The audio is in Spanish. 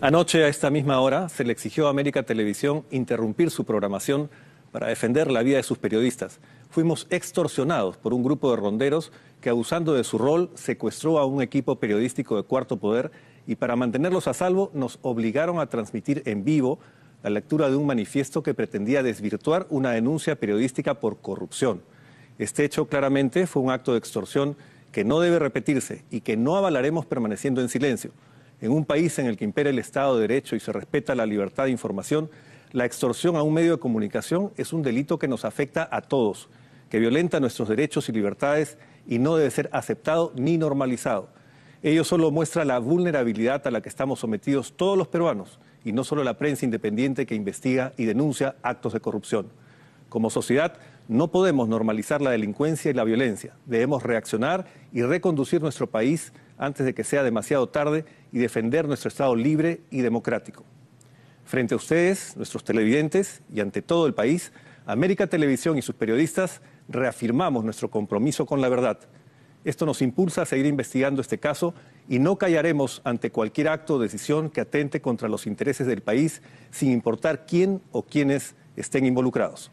Anoche, a esta misma hora, se le exigió a América Televisión interrumpir su programación para defender la vida de sus periodistas. Fuimos extorsionados por un grupo de ronderos que, abusando de su rol, secuestró a un equipo periodístico de cuarto poder y para mantenerlos a salvo nos obligaron a transmitir en vivo la lectura de un manifiesto que pretendía desvirtuar una denuncia periodística por corrupción. Este hecho claramente fue un acto de extorsión que no debe repetirse y que no avalaremos permaneciendo en silencio. En un país en el que impera el Estado de Derecho y se respeta la libertad de información, la extorsión a un medio de comunicación es un delito que nos afecta a todos, que violenta nuestros derechos y libertades y no debe ser aceptado ni normalizado. Ello solo muestra la vulnerabilidad a la que estamos sometidos todos los peruanos y no solo la prensa independiente que investiga y denuncia actos de corrupción. Como sociedad, no podemos normalizar la delincuencia y la violencia. Debemos reaccionar y reconducir nuestro país antes de que sea demasiado tarde y defender nuestro Estado libre y democrático. Frente a ustedes, nuestros televidentes y ante todo el país, América Televisión y sus periodistas reafirmamos nuestro compromiso con la verdad. Esto nos impulsa a seguir investigando este caso y no callaremos ante cualquier acto o decisión que atente contra los intereses del país, sin importar quién o quiénes estén involucrados.